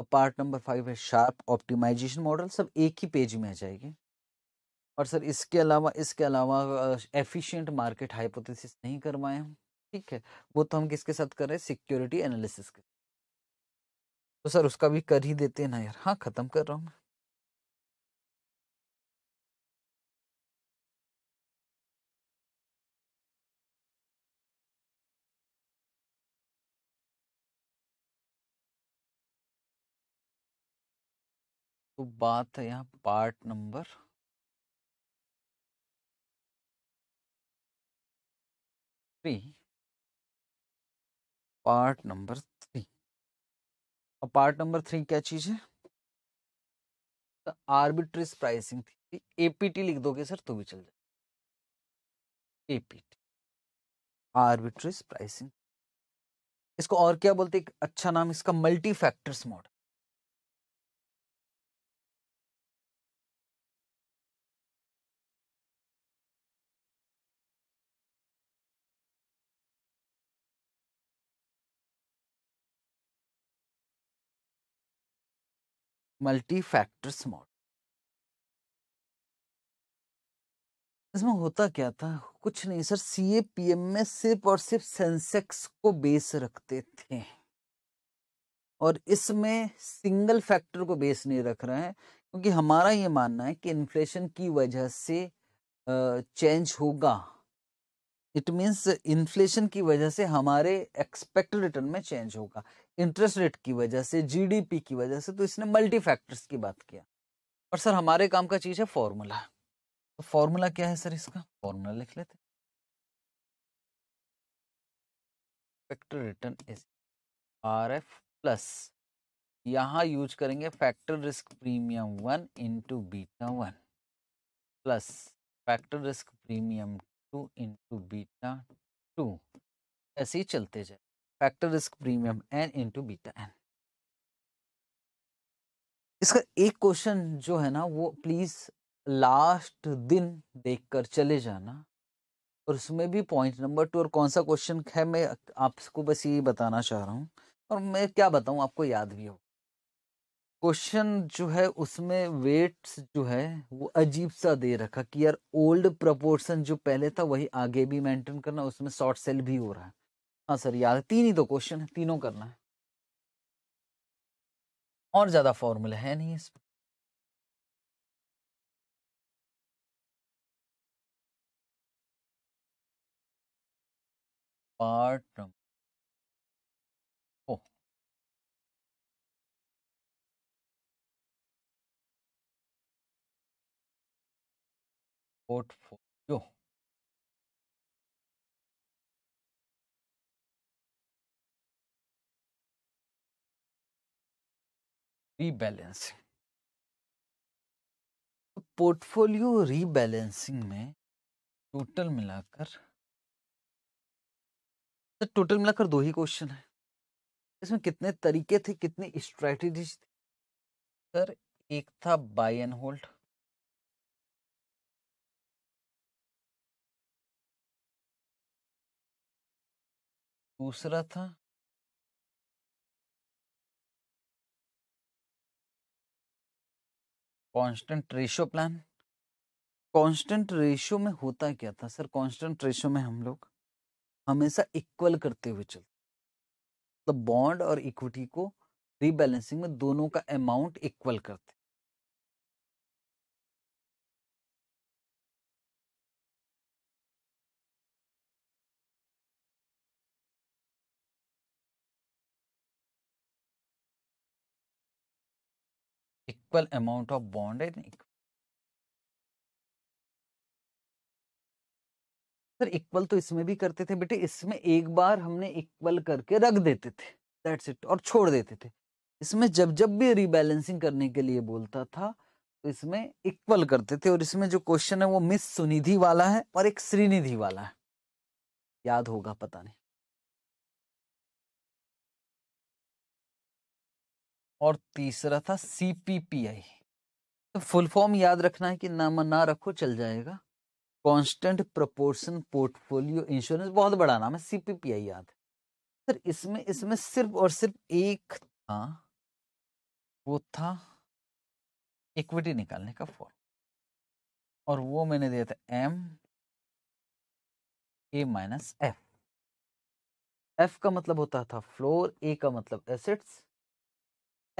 और पार्ट नंबर फाइव है शार्प ऑप्टिमाइजेशन मॉडल सब एक ही पेज में आ जाएगी और सर इसके अलावा इसके अलावा एफिशिएंट मार्केट हाइपोथेसिस नहीं करवाए हम ठीक है वो तो हम किसके साथ कर रहे हैं सिक्योरिटी एनालिसिस के तो सर उसका भी कर ही देते हैं ना यार हाँ ख़त्म कर रहा हूँ मैं तो बात है यहाँ part number three part number three और पार्ट नंबर थ्री क्या चीज है आर्बिट्रेज प्राइसिंग थी एपीटी लिख दोगे सर तो भी चल जाए एपीटी आर्बिट्रेज प्राइसिंग इसको और क्या बोलते एक अच्छा नाम इसका multi factors model factors model इसमें होता क्या था कुछ नहीं sir C A P M में सिर्फ और सिर्फ सेंसेक्स को बेस रखते थे और इसमें सिंगल फैक्टर को बेस नहीं रख रहे हैं क्योंकि हमारा ये मानना है कि इन्फ्लेशन की वजह से चेंज होगा इट मीन्स इन्फ्लेशन की वजह से हमारे एक्सपेक्टेड रिटर्न में चेंज होगा इंटरेस्ट रेट की वजह से जीडीपी की वजह से तो इसने मल्टी फैक्टर्स की बात किया और सर हमारे काम का चीज़ है फॉर्मूला तो फॉर्मूला क्या है सर इसका फॉर्मूला लिख लेते factor return is R F plus यहाँ यूज करेंगे factor risk premium one into beta one plus factor risk premium two into beta two ऐसे ही चलते जाए factor risk premium N into beta N इसका एक क्वेश्चन जो है ना वो प्लीज लास्ट दिन देखकर चले जाना और उसमें भी पॉइंट नंबर टू और कौन सा क्वेश्चन है मैं आपको बस ये बताना चाह रहा हूँ और मैं क्या बताऊँ आपको याद भी हो क्वेश्चन जो है उसमें वेट्स जो है वो अजीब सा दे रखा कि यार ओल्ड प्रपोर्सन जो पहले था वही आगे भी मेंटेन करना उसमें शॉर्ट सेल भी हो रहा है हाँ सर है तीन ही तो क्वेश्चन है तीनों करना है और ज्यादा फॉर्मूला है नहीं इसमें part number portfolio rebalancing portfolio rebalancing में टोटल मिलाकर तो टोटल मिलाकर दो ही क्वेश्चन है इसमें कितने तरीके थे कितनी स्ट्रेटेजीज थी सर एक था बाय एंड होल्ड दूसरा था constant ratio plan constant ratio में होता क्या था सर कांस्टेंट रेशो में हम लोग हमेशा इक्वल करते हुए चलते मतलब तो बॉन्ड और इक्विटी को रीबैलेंसिंग में दोनों का अमाउंट इक्वल करते equal amount of bond and equal. Sir equal तो इसमें भी करते थे बेटे इसमें एक बार हमने इक्वल करके रख देते थे दैट्स इट और छोड़ देते थे इसमें जब जब भी रिबैलेंसिंग करने के लिए बोलता था तो इसमें इक्वल करते थे और इसमें जो क्वेश्चन है वो मिस सुनिधि वाला है और एक श्रीनिधि वाला है याद होगा पता नहीं और तीसरा था सीपीपीआई तो फुल फॉर्म याद रखना है कि नाम ना रखो चल जाएगा कांस्टेंट प्रोपोर्शन पोर्टफोलियो इंश्योरेंस बहुत बड़ा नाम है सीपीपीआई याद सर इसमें इसमें सिर्फ और सिर्फ एक था वो था इक्विटी निकालने का फॉर्म और वो मैंने दिया था M A minus F F का मतलब होता था फ्लोर ए का मतलब एसेट्स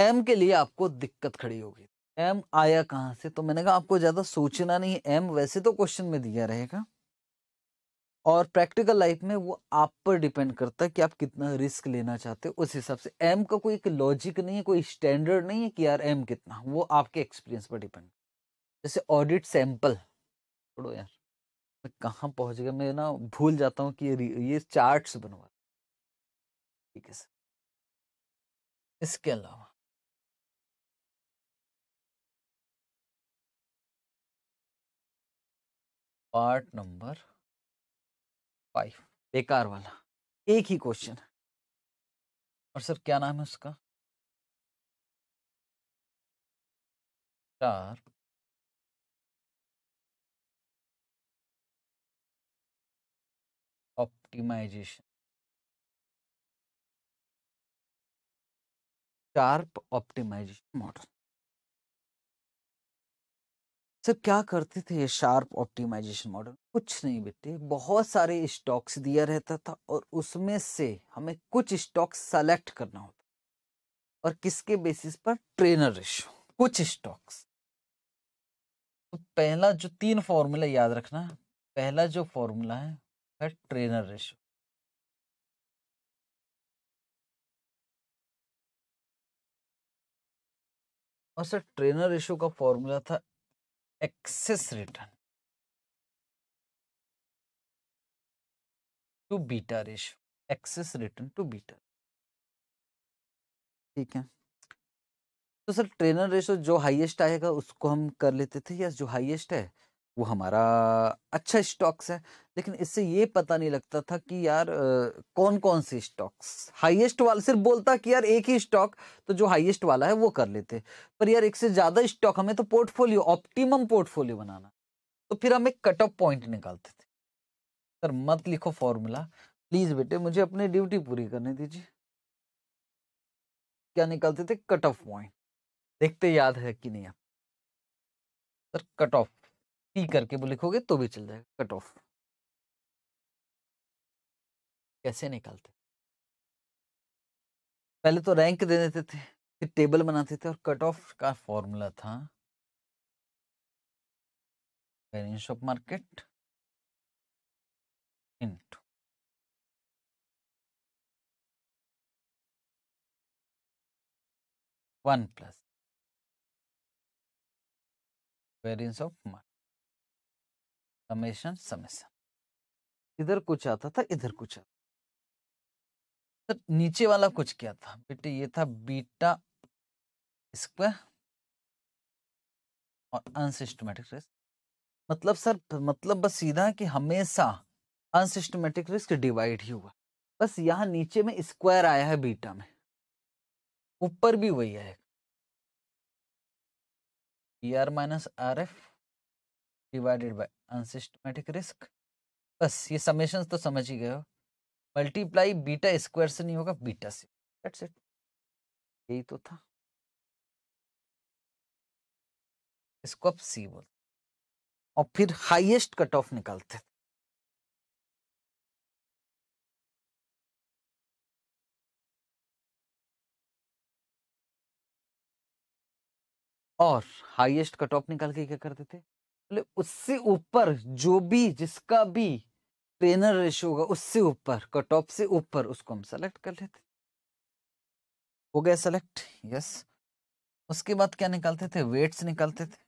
एम के लिए आपको दिक्कत खड़ी होगी एम आया कहाँ से तो मैंने कहा आपको ज़्यादा सोचना नहीं एम वैसे तो क्वेश्चन में दिया रहेगा और प्रैक्टिकल लाइफ में वो आप पर डिपेंड करता है कि आप कितना रिस्क लेना चाहते हो उस हिसाब से एम का कोई एक लॉजिक नहीं है कोई स्टैंडर्ड नहीं है कि यार एम कितना वो आपके एक्सपीरियंस पर डिपेंड जैसे ऑडिट सैंपल छोड़ो यार मैं कहाँ पहुँच गया मैं ना भूल जाता हूँ कि ये ये चार्ट्स बनवा ठीक है सर इसके अलावा पार्ट नंबर फाइव बेकार वाला एक ही क्वेश्चन है और सर क्या नाम है उसका चार optimization Sharpe optimization model sir क्या करते थे ये शार्प ऑप्टिमाइजेशन मॉडल कुछ नहीं बेटे बहुत सारे स्टॉक्स दिया रहता था और उसमें से हमें कुछ स्टॉक्स सेलेक्ट करना होता और किसके बेसिस पर ट्रेनर रेशो कुछ स्टॉक्स तो पहला जो तीन फॉर्मूला याद रखना पहला जो फॉर्मूला है वह ट्रेनर रेशो और सर ट्रेनर रेशो का फॉर्मूला था excess return to beta ratio excess return to beta ठीक है तो सर ट्रेनर रेशो जो हाईएस्ट आएगा उसको हम कर लेते थे या जो हाईएस्ट है वो हमारा अच्छा स्टॉक्स है लेकिन इससे ये पता नहीं लगता था कि यार कौन कौन से स्टॉक्स हाईएस्ट वाला सिर्फ बोलता कि यार एक ही स्टॉक तो जो हाईएस्ट वाला है वो कर लेते पर यार एक से ज़्यादा स्टॉक हमें तो पोर्टफोलियो ऑप्टिमम पोर्टफोलियो बनाना तो फिर हम एक कट ऑफ पॉइंट निकालते थे सर मत लिखो फॉर्मूला प्लीज़ बेटे मुझे अपनी ड्यूटी पूरी करने दीजिए क्या निकालते थे कट ऑफ पॉइंट देखते याद है कि नहीं आप सर कट ऑफ टी करके वो लिखोगे तो भी चल जाएगा कट ऑफ कैसे निकालते पहले तो रैंक दे देते थे फिर टेबल बनाते थे और कट ऑफ का फॉर्मूला था variance of market into one plus variance of market summation summation इधर कुछ आता था इधर कुछ आता तो नीचे वाला कुछ क्या था बेटे ये था बीटा स्क्वायर और अनसिस्टमेटिक रिस्क मतलब सर मतलब बस सीधा कि हमेशा अनसिस्टमेटिक रिस्क डिवाइड ही हुआ बस यहाँ नीचे में स्क्वायर आया है बीटा में ऊपर भी वही आएगा R minus R F divided by unsystematic risk बस ये समेशन तो समझ ही गए हो मल्टीप्लाई बीटा स्क्वायर से नहीं होगा बीटा से दैट्स इट यही तो था इसको अब सी बोलते और फिर हाईएस्ट कट ऑफ निकालते थे और हाईएस्ट कट ऑफ निकाल के क्या करते थे मतलब उससे ऊपर जो भी जिसका भी ट्रेनर रेशो होगा उससे ऊपर कट ऑफ से ऊपर उसको हम सेलेक्ट कर लेते हो गया सेलेक्ट यस उसके बाद क्या निकालते थे वेट्स निकालते थे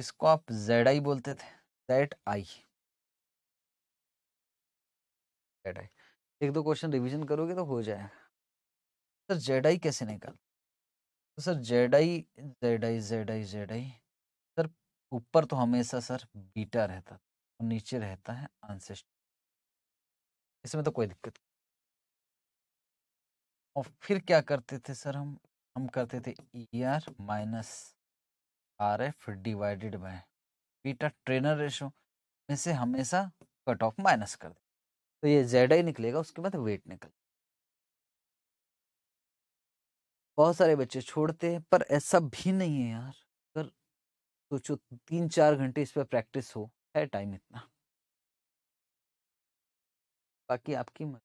इसको आप जेड आई बोलते थे जेड आई जेड आई एक दो क्वेश्चन रिवीजन करोगे तो हो जाएगा सर जेड आई कैसे निकाल तो sir Z I Z I Z I Z I sir ऊपर तो हमेशा सर बीटा रहता और नीचे रहता है आंसेस्टर इसमें तो कोई दिक्कत और फिर क्या करते थे सर हम हम करते थे E R minus R F divided by beta Treynor ratio में से हमेशा कट ऑफ माइनस कर दे तो ये जेड आई निकलेगा उसके बाद वेट निकल बहुत सारे बच्चे छोड़ते हैं पर ऐसा भी नहीं है यार अगर सोचो तीन चार घंटे इस पर प्रैक्टिस हो है टाइम इतना बाकी आपकी मत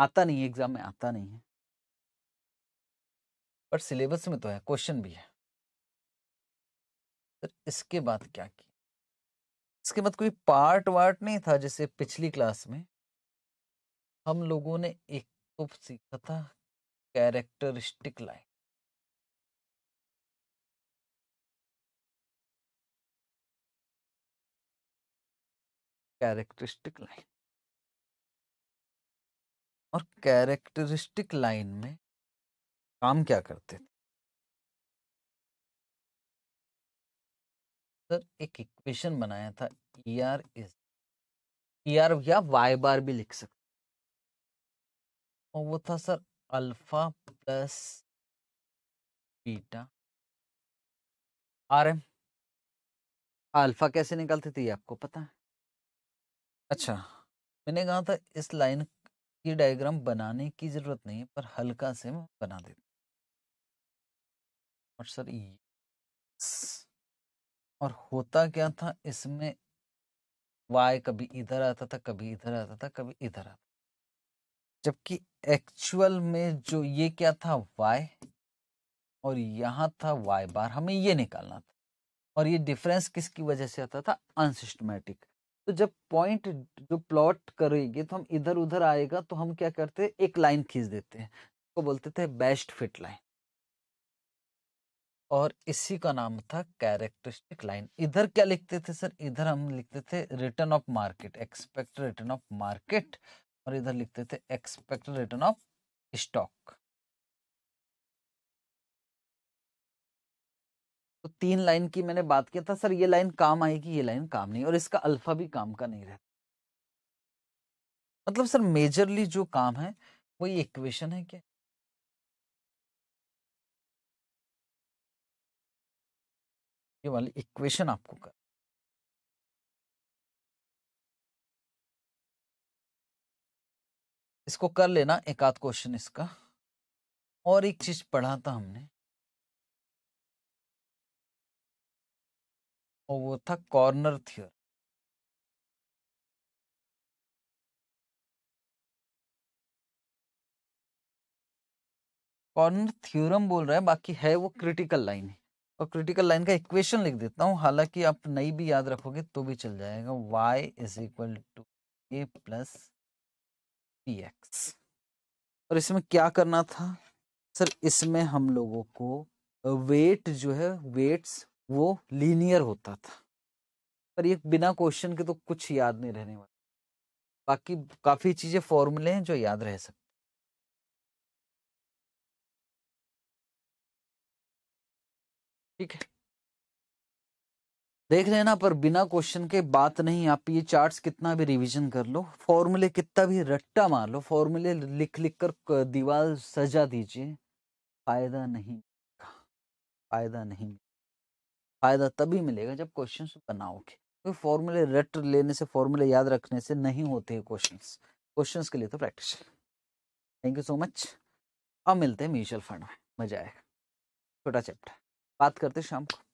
आता नहीं है एग्जाम में आता नहीं है पर सिलेबस में तो है क्वेश्चन भी है सर इसके बाद क्या किया इसके बाद कोई पार्ट वार्ट नहीं था जैसे पिछली क्लास में हम लोगों ने एक तो सीखा था कैरेक्टरिस्टिक लाइन कैरेक्टरिस्टिक लाइन और कैरेक्टरिस्टिक लाइन में काम क्या करते थे सर एक इक्वेशन बनाया था E R is E R या वाई बार भी लिख सकते और वो था sir alpha plus beta R M alpha कैसे निकालती थी आपको पता है अच्छा मैंने कहा था इस लाइन की डायग्राम बनाने की जरूरत नहीं है पर हल्का से मैं बना देता और सर और होता क्या था इसमें वाई कभी इधर आता था कभी इधर आता था कभी इधर आता जबकि एक्चुअल में जो ये क्या था वाई और यहां था वाई बार हमें ये निकालना था और ये डिफरेंस किसकी वजह से आता था अनसिस्टमेटिक तो जब पॉइंट जो प्लॉट करेगी तो हम इधर उधर आएगा तो हम क्या करते हैं एक लाइन खींच देते हैं तो बोलते थे बेस्ट फिट लाइन और इसी का नाम था कैरेक्टरिस्टिक लाइन इधर क्या लिखते थे सर इधर हम लिखते थे return of market expect return of market और इधर लिखते थे एक्सपेक्टेड रिटर्न ऑफ स्टॉक तो तीन लाइन की मैंने बात किया था सर ये लाइन काम आएगी ये लाइन काम नहीं और इसका अल्फा भी काम का नहीं रहता मतलब सर मेजरली जो काम है वो ये इक्वेशन है क्या ये वाली इक्वेशन आपको कर इसको कर लेना एक आध क्वेश्चन इसका और एक चीज पढ़ा था हमने और वो था कॉर्नर थियर कॉर्नर थ्योरम बोल रहा है बाकी है वो क्रिटिकल लाइन है और क्रिटिकल लाइन का इक्वेशन लिख देता हूँ हालांकि आप नहीं भी याद रखोगे तो भी चल जाएगा Y is equal to A plus P X और इसमें क्या करना था सर इसमें हम लोगों को वेट जो है वेट्स वो लीनियर होता था पर ये बिना क्वेश्चन के तो कुछ याद नहीं रहने वाला बाकी काफ़ी चीज़ें फॉर्मूले हैं जो याद रह सकते ठीक है देख लेना पर बिना क्वेश्चन के बात नहीं आप ये चार्ट्स कितना भी रिवीजन कर लो फॉर्मूले कितना भी रट्टा मार लो फॉर्मूले लिख लिख कर दीवार सजा दीजिए फायदा नहीं फायदा नहीं फायदा तभी मिलेगा जब क्वेश्चन बनाओगे तो फॉर्मूले रट लेने से फॉर्मूले याद रखने से नहीं होते हैं क्वेश्चन क्वेश्चन के लिए तो practice thank you so much अब मिलते हैं म्यूचुअल फंड में मजा आएगा छोटा चैप्टर बात करते शाम को